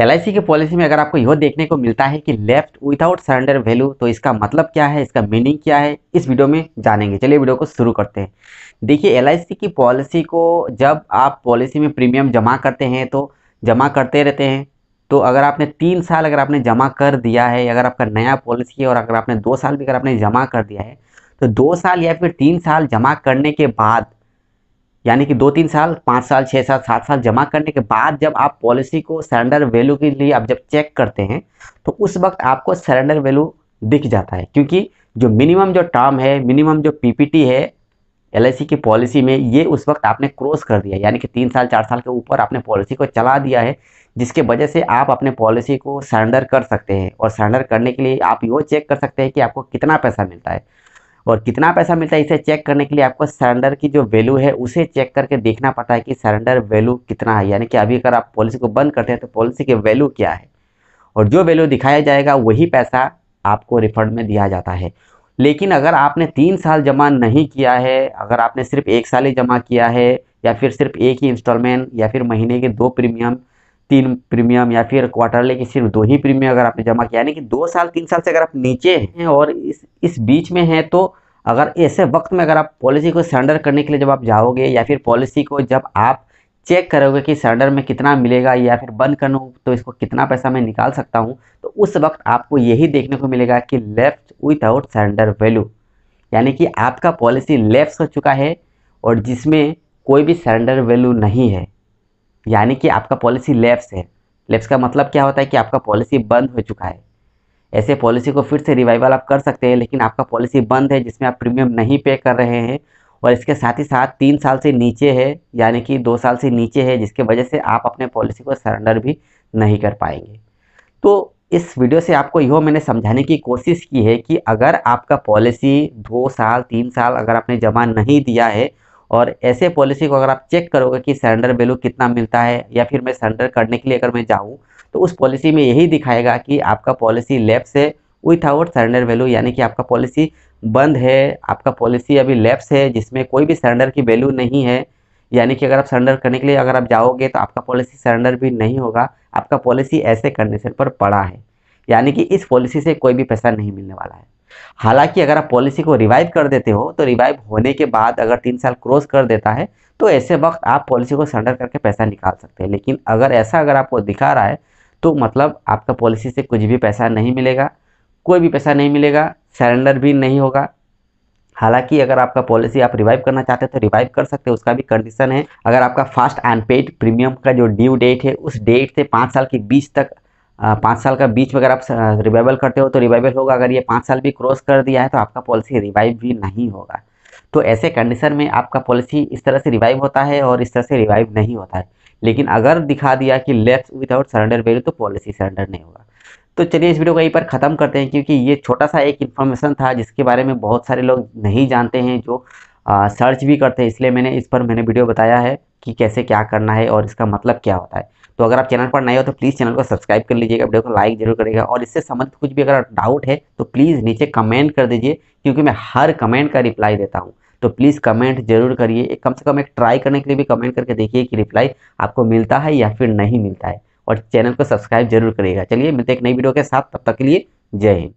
L की policy में अगर आपको यह देखने को मिलता है कि लेफ्ट विदाउट सरेंडर वैल्यू तो इसका मतलब क्या है इसका मीनिंग क्या है इस वीडियो में जानेंगे चलिए वीडियो को शुरू करते हैं देखिए एल की पॉलिसी को जब आप पॉलिसी में प्रीमियम जमा करते हैं तो जमा करते रहते हैं तो अगर आपने तीन साल अगर आपने जमा कर दिया है अगर आपका नया पॉलिसी है और अगर आपने दो साल भी अगर आपने जमा कर दिया है तो दो साल या फिर तीन साल जमा करने के बाद यानी कि दो तीन साल पाँच साल छः साल सात साल जमा करने के बाद जब आप पॉलिसी को सरेंडर वैल्यू के लिए आप जब चेक करते हैं तो उस वक्त आपको सरेंडर वैल्यू दिख जाता है क्योंकि जो मिनिमम जो टर्म है मिनिमम जो पीपीटी है एल की पॉलिसी में ये उस वक्त आपने क्रॉस कर दिया यानी कि तीन साल चार साल के ऊपर आपने पॉलिसी को चला दिया है जिसके वजह से आप अपने पॉलिसी को सरेंडर कर सकते हैं और सरेंडर करने के लिए आप यो चेक कर सकते हैं कि आपको कितना पैसा मिलता है और कितना पैसा मिलता है इसे चेक करने के लिए आपको सरेंडर की जो वैल्यू है उसे चेक करके देखना पड़ता है कि सरेंडर वैल्यू कितना है यानी कि अभी अगर आप पॉलिसी को बंद करते हैं तो पॉलिसी की वैल्यू क्या है और जो वैल्यू दिखाया जाएगा वही पैसा आपको रिफंड में दिया जाता है लेकिन अगर आपने तीन साल जमा नहीं किया है अगर आपने सिर्फ एक साल ही जमा किया है या फिर सिर्फ एक ही इंस्टॉलमेंट या फिर महीने के दो प्रीमियम तीन प्रीमियम या फिर क्वार्टरली की सिर्फ दो ही प्रीमियम अगर आपने जमा किया यानी कि दो साल तीन साल से अगर आप नीचे हैं और इस इस बीच में हैं तो अगर ऐसे वक्त में अगर आप पॉलिसी को सरेंडर करने के लिए जब आप जाओगे या फिर पॉलिसी को जब आप चेक करोगे कि सरेंडर में कितना मिलेगा या फिर बंद करूँ तो इसको कितना पैसा मैं निकाल सकता हूँ तो उस वक्त आपको यही देखने को मिलेगा कि लेफ्ट आउट सरेंडर वैल्यू यानी कि आपका पॉलिसी लेफ्ट हो चुका है और जिसमें कोई भी सरेंडर वैल्यू नहीं है यानी कि आपका पॉलिसी लेफ्ट है लेफ्ट का मतलब क्या होता है कि आपका पॉलिसी बंद हो चुका है ऐसे पॉलिसी को फिर से रिवाइवल आप कर सकते हैं लेकिन आपका पॉलिसी बंद है जिसमें आप प्रीमियम नहीं पे कर रहे हैं और इसके साथ ही साथ तीन साल से नीचे है यानी कि दो साल से नीचे है जिसके वजह से आप अपने पॉलिसी को सरेंडर भी नहीं कर पाएंगे तो इस वीडियो से आपको यह मैंने समझाने की कोशिश की है कि अगर आपका पॉलिसी दो साल तीन साल अगर आपने जमा नहीं दिया है और ऐसे पॉलिसी को अगर आप चेक करोगे कि सरेंडर वैल्यू कितना मिलता है या फिर मैं सरेंडर करने के लिए अगर मैं जाऊँ तो उस पॉलिसी में यही दिखाएगा कि आपका पॉलिसी लेप्स है विथआउट सरेंडर वैल्यू यानी कि आपका पॉलिसी बंद है आपका पॉलिसी अभी लेप्स है जिसमें कोई भी सरेंडर की वैल्यू नहीं है यानी कि अगर आप सरेंडर करने के लिए अगर आप जाओगे तो आपका पॉलिसी सरेंडर भी नहीं होगा आपका पॉलिसी ऐसे कंडीशन पर पड़ा है यानी कि इस पॉलिसी से कोई भी पैसा नहीं मिलने वाला है हालांकि अगर आप पॉलिसी को रिवाइव कर देते हो तो रिवाइव होने के बाद अगर तीन साल क्रॉस कर देता है तो ऐसे वक्त आप पॉलिसी को सरेंडर करके पैसा निकाल सकते हैं लेकिन अगर ऐसा अगर आपको दिखा रहा है तो मतलब आपका पॉलिसी से कुछ भी पैसा नहीं मिलेगा कोई भी पैसा नहीं मिलेगा सरेंडर भी नहीं होगा हालांकि अगर आपका पॉलिसी आप रिवाइव करना चाहते हैं तो रिवाइव कर सकते हैं उसका भी कंडीशन है अगर आपका फास्ट एंड पेड प्रीमियम का जो ड्यू डेट है उस डेट से पाँच साल के बीच तक पाँच साल का बीच में अगर आप रिवाइवल करते हो तो रिवाइवल होगा अगर ये पाँच साल भी क्रॉस कर दिया है तो आपका पॉलिसी रिवाइव भी नहीं होगा तो ऐसे कंडीशन में आपका पॉलिसी इस तरह से रिवाइव होता है और इस तरह से रिवाइव नहीं होता है लेकिन अगर दिखा दिया कि लेफ्ट विदाउट सरेंडर वैल्यू तो पॉलिसी सरेंडर नहीं होगा तो चलिए इस वीडियो को यहीं पर ख़त्म करते हैं क्योंकि ये छोटा सा एक इन्फॉर्मेशन था जिसके बारे में बहुत सारे लोग नहीं जानते हैं जो आ, सर्च भी करते हैं इसलिए मैंने इस पर मैंने वीडियो बताया है कि कैसे क्या करना है और इसका मतलब क्या होता है तो अगर आप चैनल पर नए हो तो प्लीज़ चैनल को सब्सक्राइब कर लीजिएगा वीडियो को लाइक जरूर करेगा और इससे संबंधित कुछ भी अगर डाउट है तो प्लीज़ नीचे कमेंट कर दीजिए क्योंकि मैं हर कमेंट का रिप्लाई देता हूँ तो प्लीज़ कमेंट जरूर करिए कम से कम एक ट्राई करने के लिए भी कमेंट करके देखिए कि रिप्लाई आपको मिलता है या फिर नहीं मिलता है और चैनल को सब्सक्राइब जरूर करिएगा चलिए मिलते एक नई वीडियो के साथ तब तक के लिए जय हिंद